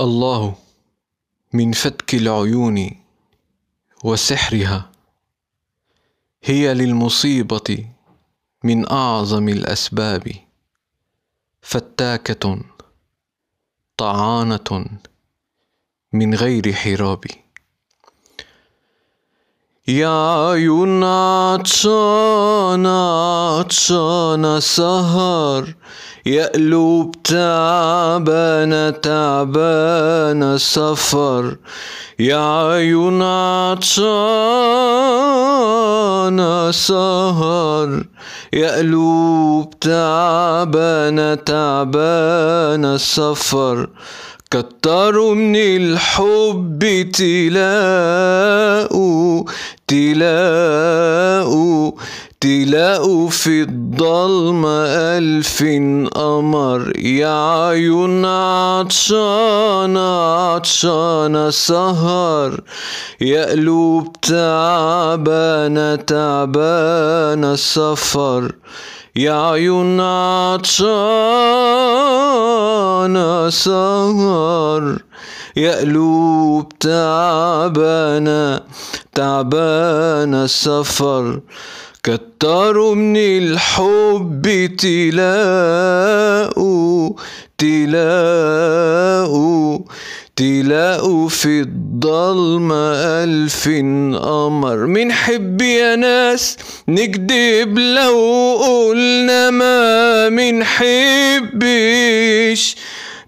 الله من فتك العيون وسحرها هي للمصيبه من اعظم الاسباب فتاكه طعانه من غير حراب يا Yayun açana سهر يا قلوب تعبانة تعبانة سفر يا عيون عطشانة سهر يا قلوب تعبانة تعبانة سفر كتروا من الحب تلاقوا تلاء تلاء في الظلم ألف أمر يا عيون عطشانة عطشانة سهر يا قلوب تعبانة تعبانة سفر يا عيون عطشانة سهر قلوب تعبانة تعبانة السفر كتروا من الحب تلاقوا تلاقوا تلاقوا في الضلمة ألف قمر من حب يا ناس نكذب لو قلنا ما من حبش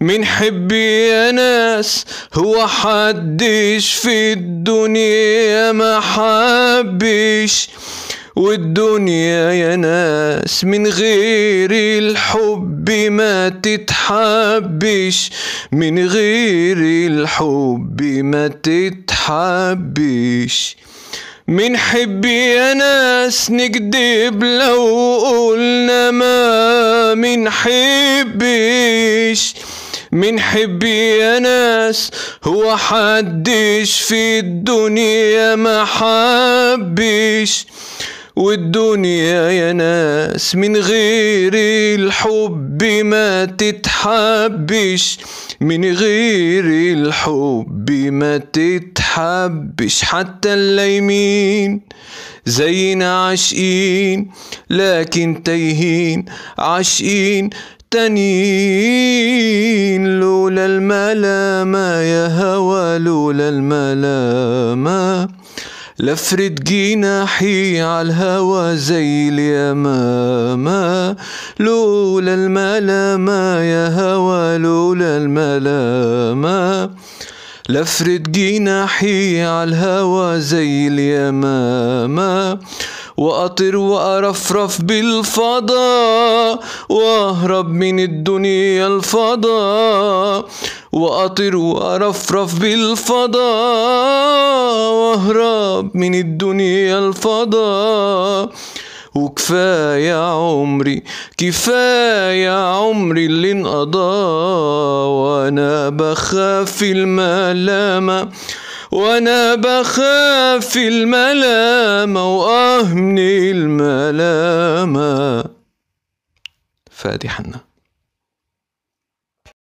من حبي يا ناس هو حدش في الدنيا ما حبش والدنيا يا ناس من غير الحب ما تتحبش من غير الحب ما تتحبش من حبي يا ناس نكدب لو قلنا ما من حبش من حبي يا ناس هو حدش في الدنيا ما حبش والدنيا يا ناس من غير الحب ما تتحبش من غير الحب ما تتحبش حتى اللايمين زينا عاشقين لكن تايهين عاشقين التنين لولا الملامة يا هوى لولا الملامة لفرد جناحي عالهوى زي اليمامة لولا الملامة يا هوى لولا الملامة لفرد جناحي عالهوى زي اليمامة وأطر وأرفرف بالفضاء وأهرب من الدنيا الفضاء وأطر وأرفرف بالفضاء وأهرب من الدنيا الفضاء وكفاية عمري كفاية عمري اللي انقضى وأنا بخاف الملامة وانا بخاف الملامة واهمني الملامة فادي حنا